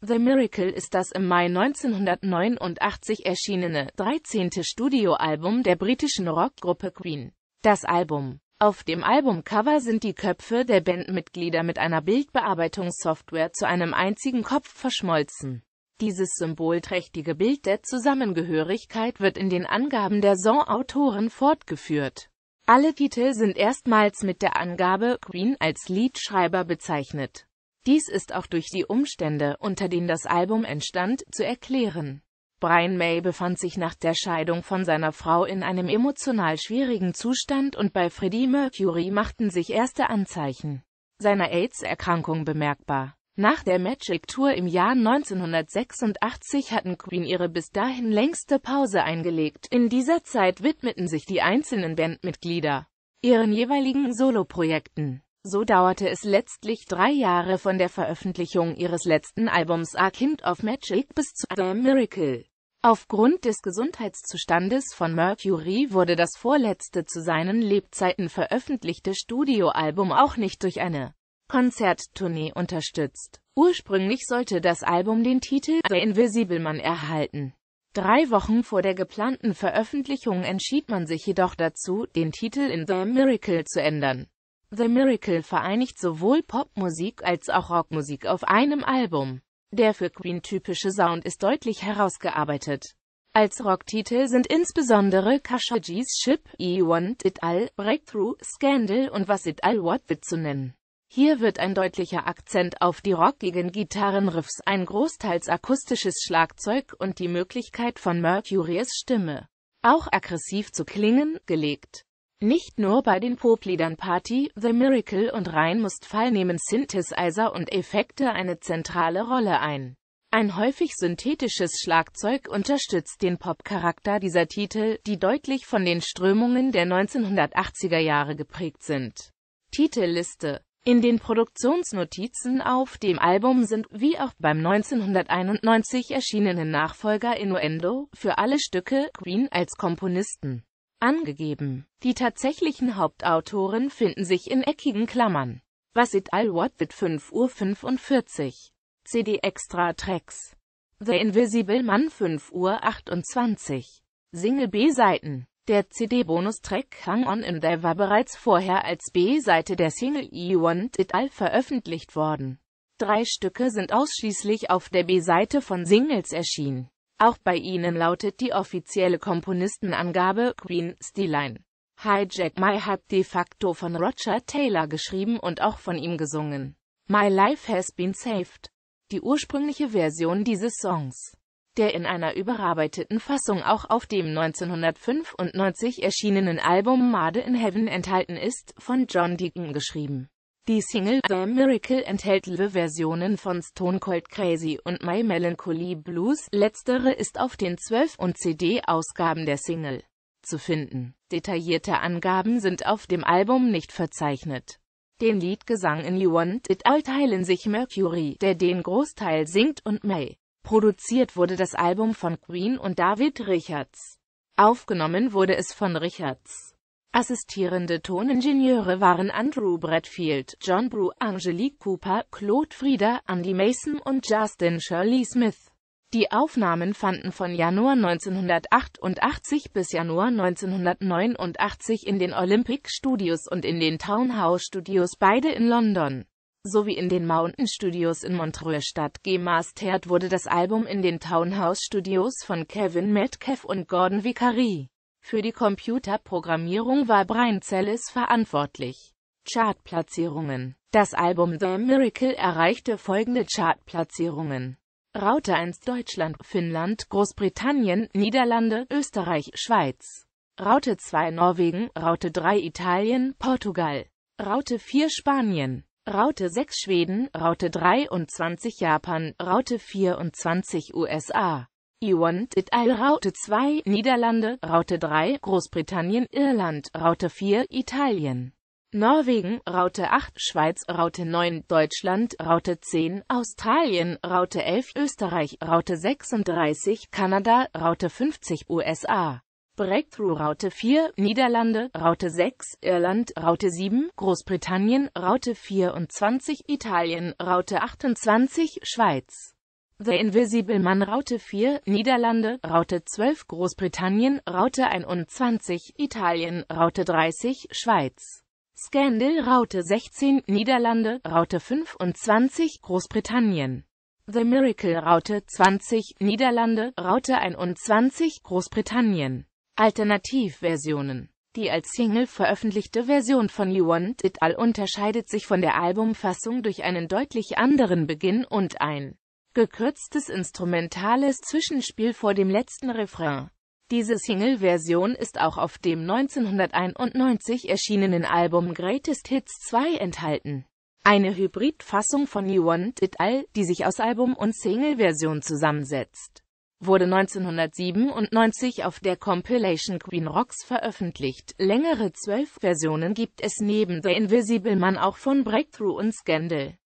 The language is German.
The Miracle ist das im Mai 1989 erschienene 13. Studioalbum der britischen Rockgruppe Queen. Das Album. Auf dem Albumcover sind die Köpfe der Bandmitglieder mit einer Bildbearbeitungssoftware zu einem einzigen Kopf verschmolzen. Dieses symbolträchtige Bild der Zusammengehörigkeit wird in den Angaben der Song-Autoren fortgeführt. Alle Titel sind erstmals mit der Angabe Queen als Liedschreiber bezeichnet. Dies ist auch durch die Umstände, unter denen das Album entstand, zu erklären. Brian May befand sich nach der Scheidung von seiner Frau in einem emotional schwierigen Zustand und bei Freddie Mercury machten sich erste Anzeichen seiner AIDS-Erkrankung bemerkbar. Nach der Magic Tour im Jahr 1986 hatten Queen ihre bis dahin längste Pause eingelegt. In dieser Zeit widmeten sich die einzelnen Bandmitglieder ihren jeweiligen Soloprojekten. So dauerte es letztlich drei Jahre von der Veröffentlichung ihres letzten Albums A Kind of Magic bis zu The Miracle. Aufgrund des Gesundheitszustandes von Mercury wurde das vorletzte zu seinen Lebzeiten veröffentlichte Studioalbum auch nicht durch eine Konzerttournee unterstützt. Ursprünglich sollte das Album den Titel The Invisible Man erhalten. Drei Wochen vor der geplanten Veröffentlichung entschied man sich jedoch dazu, den Titel in The Miracle zu ändern. The Miracle vereinigt sowohl Popmusik als auch Rockmusik auf einem Album. Der für Queen typische Sound ist deutlich herausgearbeitet. Als Rocktitel sind insbesondere Khashoggi's Ship, I Want It All, Breakthrough, Scandal und Was It All What It zu nennen. Hier wird ein deutlicher Akzent auf die rockigen Gitarrenriffs, ein großteils akustisches Schlagzeug und die Möglichkeit von Mercurius Stimme, auch aggressiv zu klingen, gelegt. Nicht nur bei den Popliedern Party, The Miracle und Rhein Fall nehmen Synthesizer und Effekte eine zentrale Rolle ein. Ein häufig synthetisches Schlagzeug unterstützt den Popcharakter dieser Titel, die deutlich von den Strömungen der 1980er Jahre geprägt sind. Titelliste In den Produktionsnotizen auf dem Album sind, wie auch beim 1991 erschienenen Nachfolger Innuendo, für alle Stücke Green als Komponisten angegeben. Die tatsächlichen Hauptautoren finden sich in eckigen Klammern. Was it all what with 5 Uhr 45. CD Extra Tracks. The Invisible Man 5 Uhr 28. Single B-Seiten. Der CD-Bonus-Track Hang On In There war bereits vorher als B-Seite der Single You e Want It All veröffentlicht worden. Drei Stücke sind ausschließlich auf der B-Seite von Singles erschienen. Auch bei ihnen lautet die offizielle Komponistenangabe Queen Steeline. Hijack My Mai hat de facto von Roger Taylor geschrieben und auch von ihm gesungen. My Life Has Been Saved. Die ursprüngliche Version dieses Songs, der in einer überarbeiteten Fassung auch auf dem 1995 erschienenen Album Made in Heaven enthalten ist, von John Deacon geschrieben. Die Single The Miracle enthält Live-Versionen von Stone Cold Crazy und My Melancholy Blues, letztere ist auf den 12- und CD-Ausgaben der Single zu finden. Detaillierte Angaben sind auf dem Album nicht verzeichnet. Den Liedgesang in You Want It All teilen sich Mercury, der den Großteil singt, und May. Produziert wurde das Album von Queen und David Richards. Aufgenommen wurde es von Richards. Assistierende Toningenieure waren Andrew Bradfield, John Brew, Angelique Cooper, Claude Frieder, Andy Mason und Justin Shirley Smith. Die Aufnahmen fanden von Januar 1988 bis Januar 1989 in den Olympic Studios und in den Townhouse Studios beide in London sowie in den Mountain Studios in Montreux statt. Gemastert wurde das Album in den Townhouse Studios von Kevin Metcalf und Gordon Vicari. Für die Computerprogrammierung war Brian Zellis verantwortlich. Chartplatzierungen Das Album The Miracle erreichte folgende Chartplatzierungen. Raute 1 Deutschland, Finnland, Großbritannien, Niederlande, Österreich, Schweiz. Raute 2 Norwegen, Raute 3 Italien, Portugal. Raute 4 Spanien. Raute 6 Schweden, Raute 23 Japan, Raute 24 USA. You want it all Raute 2 Niederlande, Raute 3 Großbritannien, Irland, Raute 4 Italien, Norwegen, Raute 8 Schweiz, Raute 9 Deutschland, Raute 10 Australien, Raute 11 Österreich, Raute 36 Kanada, Raute 50 USA. Breakthrough Raute 4, Niederlande, Raute 6, Irland, Raute 7, Großbritannien, Raute 24, Italien, Raute 28, Schweiz. The Invisible Man Raute 4, Niederlande, Raute 12, Großbritannien, Raute 21, Italien, Raute 30, Schweiz. Scandal Raute 16, Niederlande, Raute 25, Großbritannien. The Miracle Raute 20, Niederlande, Raute 21, Großbritannien. Alternativversionen die als Single veröffentlichte Version von You Want It All unterscheidet sich von der Albumfassung durch einen deutlich anderen Beginn und ein gekürztes instrumentales Zwischenspiel vor dem letzten Refrain. Diese Single-Version ist auch auf dem 1991 erschienenen Album Greatest Hits 2 enthalten. Eine Hybridfassung von You Want It All, die sich aus Album- und Single-Version zusammensetzt, wurde 1997 auf der Compilation Queen Rocks veröffentlicht. Längere zwölf Versionen gibt es neben The Invisible Man auch von Breakthrough und Scandal.